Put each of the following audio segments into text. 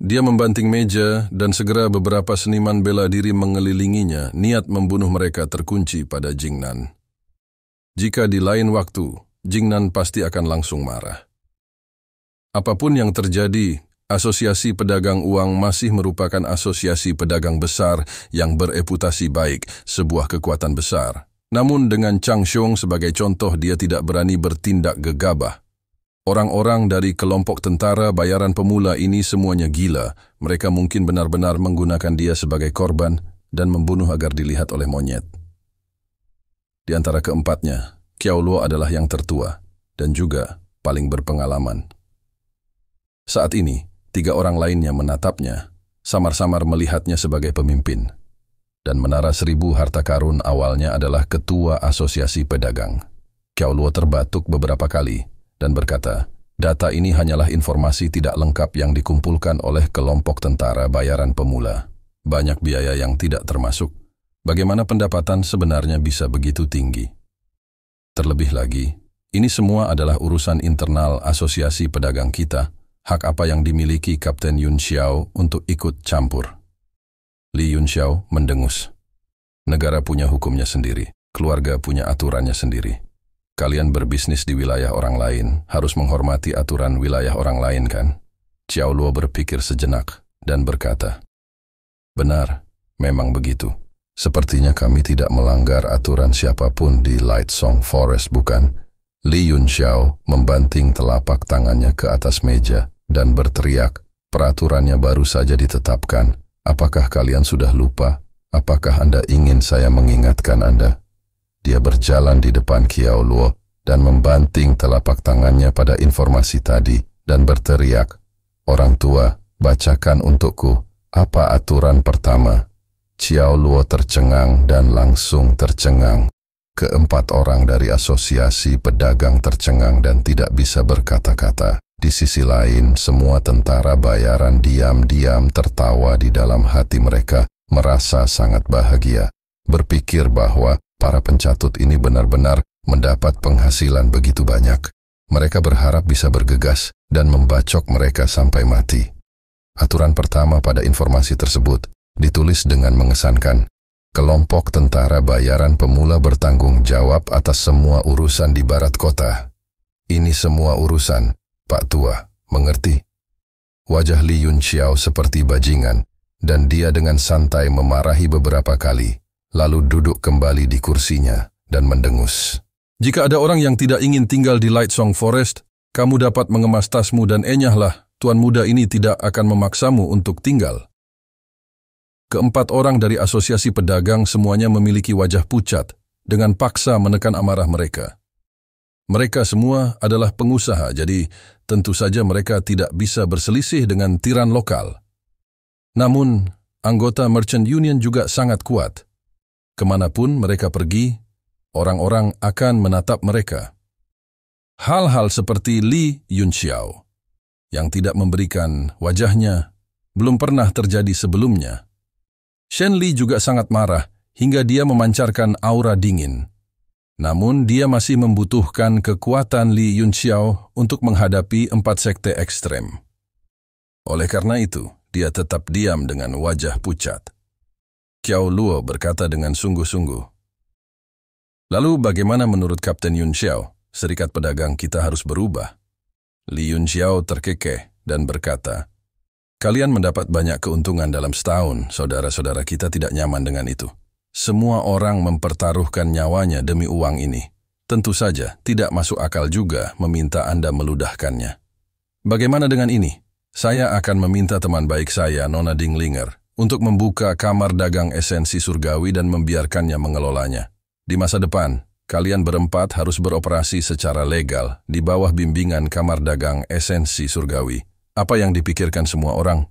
Dia membanting meja dan segera beberapa seniman bela diri mengelilinginya, niat membunuh mereka terkunci pada Jingnan. Jika di lain waktu, Jingnan pasti akan langsung marah. Apapun yang terjadi, Asosiasi Pedagang Uang masih merupakan asosiasi pedagang besar yang bereputasi baik, sebuah kekuatan besar. Namun dengan Chang Xiong sebagai contoh, dia tidak berani bertindak gegabah. Orang-orang dari kelompok tentara bayaran pemula ini semuanya gila. Mereka mungkin benar-benar menggunakan dia sebagai korban dan membunuh agar dilihat oleh monyet. Di antara keempatnya, Kiao Luo adalah yang tertua dan juga paling berpengalaman. Saat ini, tiga orang lainnya menatapnya, samar-samar melihatnya sebagai pemimpin. Dan menara seribu harta karun awalnya adalah ketua asosiasi pedagang. Kiao Luo terbatuk beberapa kali dan berkata, data ini hanyalah informasi tidak lengkap yang dikumpulkan oleh kelompok tentara bayaran pemula. Banyak biaya yang tidak termasuk. Bagaimana pendapatan sebenarnya bisa begitu tinggi? Terlebih lagi, ini semua adalah urusan internal asosiasi pedagang kita, hak apa yang dimiliki Kapten Yun Xiao untuk ikut campur. Li Yun Xiao mendengus. Negara punya hukumnya sendiri, keluarga punya aturannya sendiri. Kalian berbisnis di wilayah orang lain, harus menghormati aturan wilayah orang lain kan? Xiao Luo berpikir sejenak dan berkata, Benar, memang begitu. Sepertinya kami tidak melanggar aturan siapapun di Light Song Forest, bukan? Li Yun Xiao membanting telapak tangannya ke atas meja dan berteriak, peraturannya baru saja ditetapkan. Apakah kalian sudah lupa? Apakah Anda ingin saya mengingatkan Anda? Dia berjalan di depan Kiao Luo dan membanting telapak tangannya pada informasi tadi dan berteriak, Orang tua, bacakan untukku, apa aturan pertama? Ciao Luo tercengang dan langsung tercengang. Keempat orang dari asosiasi pedagang tercengang dan tidak bisa berkata-kata. Di sisi lain, semua tentara bayaran diam-diam tertawa di dalam hati mereka, merasa sangat bahagia, berpikir bahwa Para pencatut ini benar-benar mendapat penghasilan begitu banyak. Mereka berharap bisa bergegas dan membacok mereka sampai mati. Aturan pertama pada informasi tersebut ditulis dengan mengesankan, kelompok tentara bayaran pemula bertanggung jawab atas semua urusan di barat kota. Ini semua urusan, Pak Tua, mengerti? Wajah Li Yun Xiao seperti bajingan, dan dia dengan santai memarahi beberapa kali lalu duduk kembali di kursinya dan mendengus. Jika ada orang yang tidak ingin tinggal di Light Song Forest, kamu dapat mengemas tasmu dan enyahlah, Tuan Muda ini tidak akan memaksamu untuk tinggal. Keempat orang dari asosiasi pedagang semuanya memiliki wajah pucat, dengan paksa menekan amarah mereka. Mereka semua adalah pengusaha, jadi tentu saja mereka tidak bisa berselisih dengan tiran lokal. Namun, anggota Merchant Union juga sangat kuat. Kemanapun mereka pergi, orang-orang akan menatap mereka. Hal-hal seperti Li Yunxiao yang tidak memberikan wajahnya belum pernah terjadi sebelumnya. Shen Li juga sangat marah hingga dia memancarkan aura dingin. Namun dia masih membutuhkan kekuatan Li Yunxiao untuk menghadapi empat sekte ekstrem. Oleh karena itu, dia tetap diam dengan wajah pucat. Xiao Luo berkata dengan sungguh-sungguh. Lalu bagaimana menurut Kapten Yun Xiao, serikat pedagang kita harus berubah? Li Yun Xiao terkekeh dan berkata, Kalian mendapat banyak keuntungan dalam setahun, saudara-saudara kita tidak nyaman dengan itu. Semua orang mempertaruhkan nyawanya demi uang ini. Tentu saja, tidak masuk akal juga meminta Anda meludahkannya. Bagaimana dengan ini? Saya akan meminta teman baik saya, Nona Dinglinger, untuk membuka kamar dagang esensi surgawi dan membiarkannya mengelolanya. Di masa depan, kalian berempat harus beroperasi secara legal di bawah bimbingan kamar dagang esensi surgawi. Apa yang dipikirkan semua orang?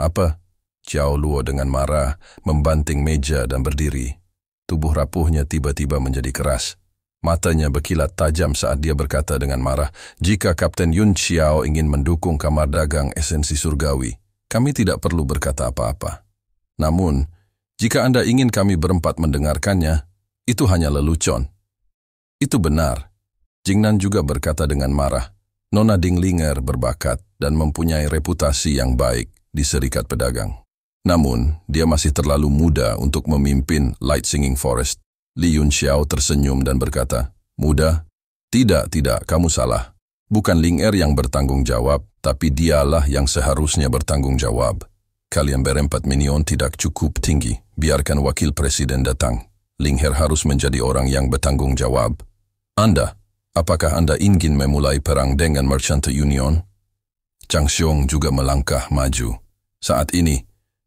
Apa? Xiao Luo dengan marah membanting meja dan berdiri. Tubuh rapuhnya tiba-tiba menjadi keras. Matanya berkilat tajam saat dia berkata dengan marah, jika Kapten Yun Xiao ingin mendukung kamar dagang esensi surgawi, kami tidak perlu berkata apa-apa. Namun, jika Anda ingin kami berempat mendengarkannya, itu hanya lelucon. Itu benar. Jingnan juga berkata dengan marah, Nona Dinglinger berbakat dan mempunyai reputasi yang baik di Serikat Pedagang. Namun, dia masih terlalu muda untuk memimpin Light Singing Forest. Li Yun Xiao tersenyum dan berkata, Muda? Tidak, tidak, kamu salah. Bukan Ling Er yang bertanggung jawab, tapi dialah yang seharusnya bertanggung jawab. Kalian berempat minion tidak cukup tinggi. Biarkan wakil presiden datang. Lingher harus menjadi orang yang bertanggung jawab. Anda, apakah Anda ingin memulai perang dengan Merchant Union? Chang Xiong juga melangkah maju. Saat ini,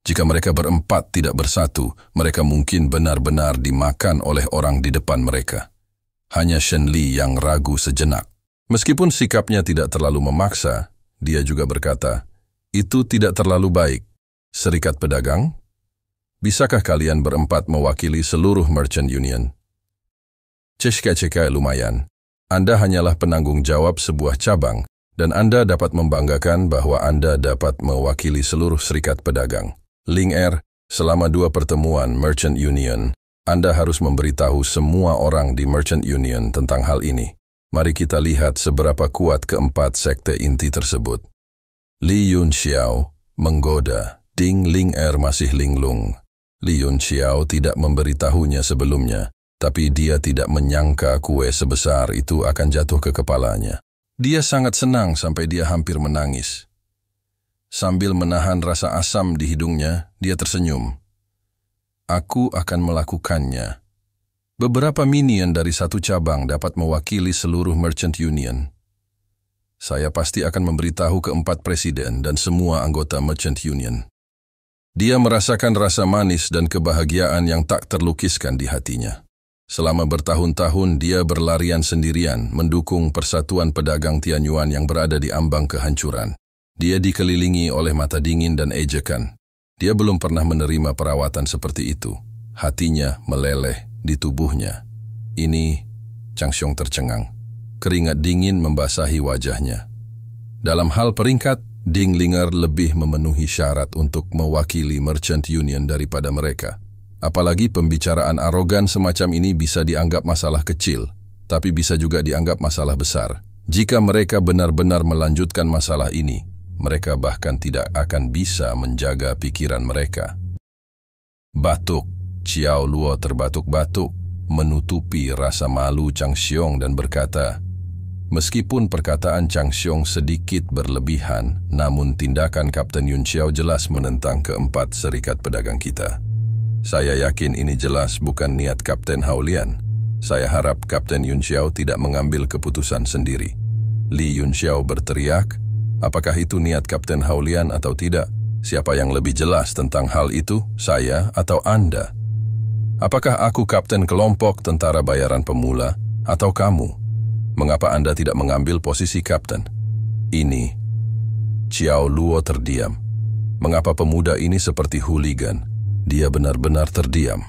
jika mereka berempat tidak bersatu, mereka mungkin benar-benar dimakan oleh orang di depan mereka. Hanya Shen Li yang ragu sejenak. Meskipun sikapnya tidak terlalu memaksa, dia juga berkata, itu tidak terlalu baik. Serikat Pedagang, bisakah kalian berempat mewakili seluruh Merchant Union? CSKCK eh, lumayan. Anda hanyalah penanggung jawab sebuah cabang, dan Anda dapat membanggakan bahwa Anda dapat mewakili seluruh serikat pedagang. Link Er, selama dua pertemuan Merchant Union, Anda harus memberitahu semua orang di Merchant Union tentang hal ini. Mari kita lihat seberapa kuat keempat sekte inti tersebut. Li Yun Xiao menggoda Ding Ling Er masih linglung. Yun Xiao tidak memberitahunya sebelumnya, tapi dia tidak menyangka kue sebesar itu akan jatuh ke kepalanya. Dia sangat senang sampai dia hampir menangis. Sambil menahan rasa asam di hidungnya, dia tersenyum. Aku akan melakukannya. Beberapa minion dari satu cabang dapat mewakili seluruh Merchant Union. Saya pasti akan memberitahu keempat presiden dan semua anggota Merchant Union. Dia merasakan rasa manis dan kebahagiaan yang tak terlukiskan di hatinya. Selama bertahun-tahun dia berlarian sendirian mendukung persatuan pedagang Tianyuan yang berada di ambang kehancuran. Dia dikelilingi oleh mata dingin dan ejekan. Dia belum pernah menerima perawatan seperti itu. Hatinya meleleh di tubuhnya. Ini Changxiong tercengang. Keringat dingin membasahi wajahnya. Dalam hal peringkat, Dinglinger lebih memenuhi syarat untuk mewakili Merchant Union daripada mereka. Apalagi pembicaraan arogan semacam ini bisa dianggap masalah kecil, tapi bisa juga dianggap masalah besar. Jika mereka benar-benar melanjutkan masalah ini, mereka bahkan tidak akan bisa menjaga pikiran mereka. Batuk, Chiao Luo terbatuk-batuk, menutupi rasa malu Chang Xiong dan berkata, Meskipun perkataan Chang Xiong sedikit berlebihan, namun tindakan Kapten Yun Xiao jelas menentang keempat serikat pedagang kita. Saya yakin ini jelas bukan niat Kapten Haolian. Saya harap Kapten Yun Xiao tidak mengambil keputusan sendiri. Li Yun Xiao berteriak, apakah itu niat Kapten Haolian atau tidak? Siapa yang lebih jelas tentang hal itu, saya atau Anda? Apakah aku Kapten Kelompok Tentara Bayaran Pemula atau kamu? Mengapa Anda tidak mengambil posisi kapten? Ini. Xiao Luo terdiam. Mengapa pemuda ini seperti hooligan? Dia benar-benar terdiam.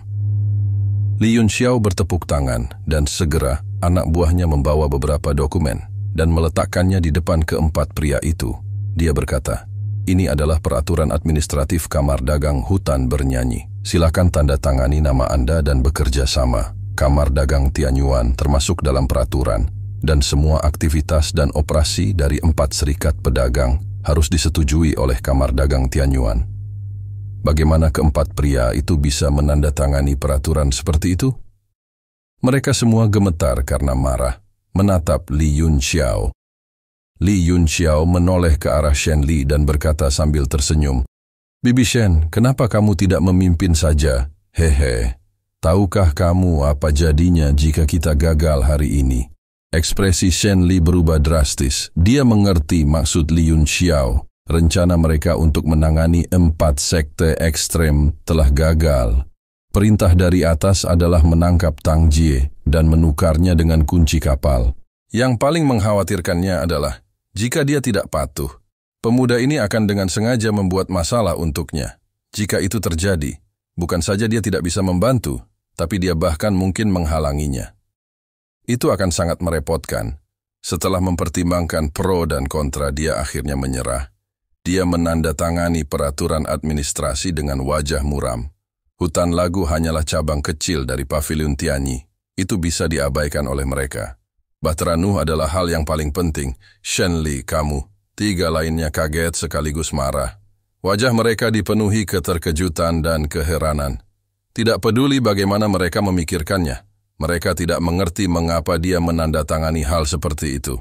Li xiao bertepuk tangan dan segera anak buahnya membawa beberapa dokumen dan meletakkannya di depan keempat pria itu. Dia berkata, ini adalah peraturan administratif kamar dagang hutan bernyanyi. Silakan tanda tangani nama Anda dan bekerja sama. Kamar dagang Tianyuan termasuk dalam peraturan dan semua aktivitas dan operasi dari empat serikat pedagang harus disetujui oleh Kamar Dagang Tianyuan. Bagaimana keempat pria itu bisa menandatangani peraturan seperti itu? Mereka semua gemetar karena marah, menatap Li Yunxiao. Li Yunxiao menoleh ke arah Shen Li dan berkata sambil tersenyum, Bibi Shen, kenapa kamu tidak memimpin saja? Hehe, tahukah kamu apa jadinya jika kita gagal hari ini? Ekspresi Shen Li berubah drastis. Dia mengerti maksud Yun Xiao. Rencana mereka untuk menangani empat sekte ekstrem telah gagal. Perintah dari atas adalah menangkap Tang Jie dan menukarnya dengan kunci kapal. Yang paling mengkhawatirkannya adalah, jika dia tidak patuh, pemuda ini akan dengan sengaja membuat masalah untuknya. Jika itu terjadi, bukan saja dia tidak bisa membantu, tapi dia bahkan mungkin menghalanginya. Itu akan sangat merepotkan. Setelah mempertimbangkan pro dan kontra, dia akhirnya menyerah. Dia menandatangani peraturan administrasi dengan wajah muram. Hutan lagu hanyalah cabang kecil dari pavilion Tianyi. Itu bisa diabaikan oleh mereka. Bahtera adalah hal yang paling penting. Shen Li, kamu. Tiga lainnya kaget sekaligus marah. Wajah mereka dipenuhi keterkejutan dan keheranan. Tidak peduli bagaimana mereka memikirkannya. Mereka tidak mengerti mengapa dia menandatangani hal seperti itu.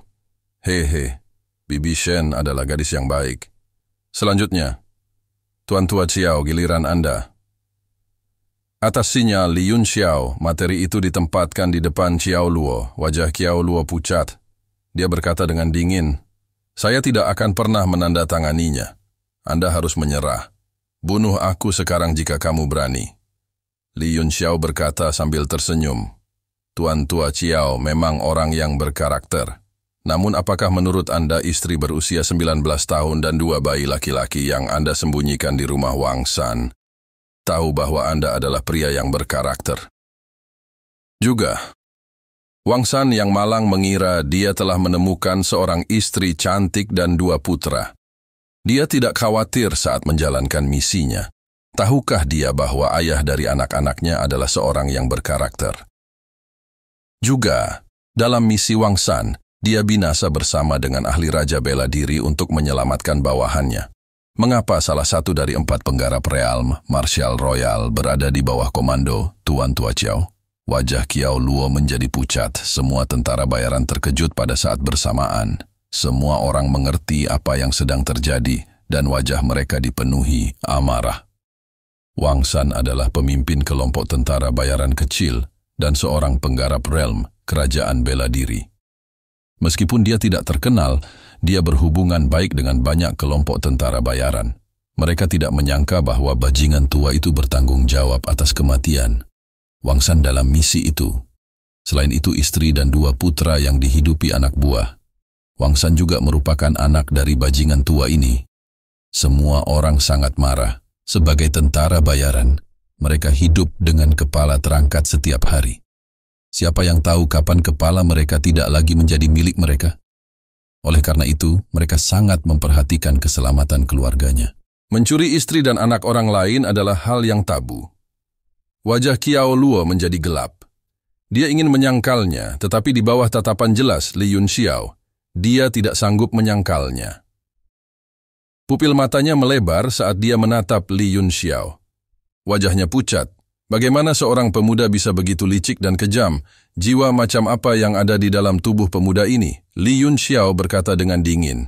Hehe, Bibi Shen adalah gadis yang baik. Selanjutnya, Tuan Tua Xiao, giliran Anda. Atas sinyal Li Yun Xiao, materi itu ditempatkan di depan Xiao Luo, wajah Xiao Luo pucat. Dia berkata dengan dingin, Saya tidak akan pernah menandatanganinya. Anda harus menyerah. Bunuh aku sekarang jika kamu berani. Li Yun Xiao berkata sambil tersenyum. Tuan Tua Chiao memang orang yang berkarakter. Namun apakah menurut Anda istri berusia 19 tahun dan dua bayi laki-laki yang Anda sembunyikan di rumah Wang San tahu bahwa Anda adalah pria yang berkarakter? Juga, Wang San yang malang mengira dia telah menemukan seorang istri cantik dan dua putra. Dia tidak khawatir saat menjalankan misinya. Tahukah dia bahwa ayah dari anak-anaknya adalah seorang yang berkarakter? Juga, dalam misi Wang San, dia binasa bersama dengan ahli raja bela diri untuk menyelamatkan bawahannya. Mengapa salah satu dari empat penggarap realm, Marshal Royal, berada di bawah komando Tuan Tua Chiao? Wajah Kiao Luo menjadi pucat, semua tentara bayaran terkejut pada saat bersamaan. Semua orang mengerti apa yang sedang terjadi, dan wajah mereka dipenuhi amarah. Wang San adalah pemimpin kelompok tentara bayaran kecil dan seorang penggarap realm kerajaan bela diri. Meskipun dia tidak terkenal, dia berhubungan baik dengan banyak kelompok tentara bayaran. Mereka tidak menyangka bahwa bajingan tua itu bertanggung jawab atas kematian. Wangsan dalam misi itu. Selain itu istri dan dua putra yang dihidupi anak buah. Wangsan juga merupakan anak dari bajingan tua ini. Semua orang sangat marah. Sebagai tentara bayaran, mereka hidup dengan kepala terangkat setiap hari. Siapa yang tahu kapan kepala mereka tidak lagi menjadi milik mereka? Oleh karena itu, mereka sangat memperhatikan keselamatan keluarganya. Mencuri istri dan anak orang lain adalah hal yang tabu. Wajah Kiao Luo menjadi gelap. Dia ingin menyangkalnya, tetapi di bawah tatapan jelas Li Yun Xiao, dia tidak sanggup menyangkalnya. Pupil matanya melebar saat dia menatap Li Yun Xiao. Wajahnya pucat. Bagaimana seorang pemuda bisa begitu licik dan kejam? Jiwa macam apa yang ada di dalam tubuh pemuda ini? Li Yun Xiao berkata dengan dingin.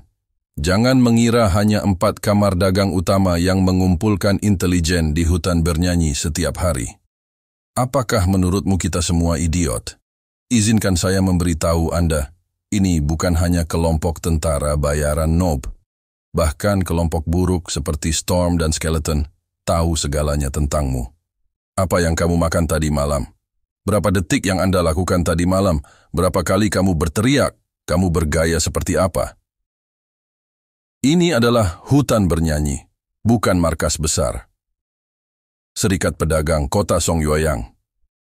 Jangan mengira hanya empat kamar dagang utama yang mengumpulkan intelijen di hutan bernyanyi setiap hari. Apakah menurutmu kita semua idiot? Izinkan saya memberitahu Anda, ini bukan hanya kelompok tentara bayaran Nob, bahkan kelompok buruk seperti Storm dan Skeleton tahu segalanya tentangmu. Apa yang kamu makan tadi malam? Berapa detik yang Anda lakukan tadi malam? Berapa kali kamu berteriak? Kamu bergaya seperti apa? Ini adalah hutan bernyanyi, bukan markas besar. Serikat Pedagang Kota Yuayang.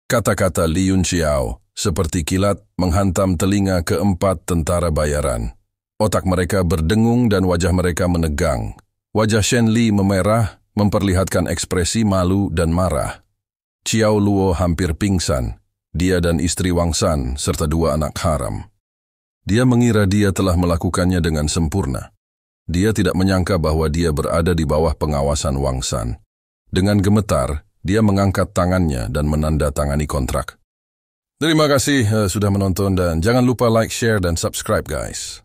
Kata-kata Yun Xiao seperti kilat menghantam telinga keempat tentara bayaran. Otak mereka berdengung dan wajah mereka menegang. Wajah Shen Li memerah memperlihatkan ekspresi malu dan marah. Chiao Luo hampir pingsan, dia dan istri Wang San serta dua anak haram. Dia mengira dia telah melakukannya dengan sempurna. Dia tidak menyangka bahwa dia berada di bawah pengawasan Wang San. Dengan gemetar, dia mengangkat tangannya dan menandatangani kontrak. Terima kasih eh, sudah menonton dan jangan lupa like, share, dan subscribe guys.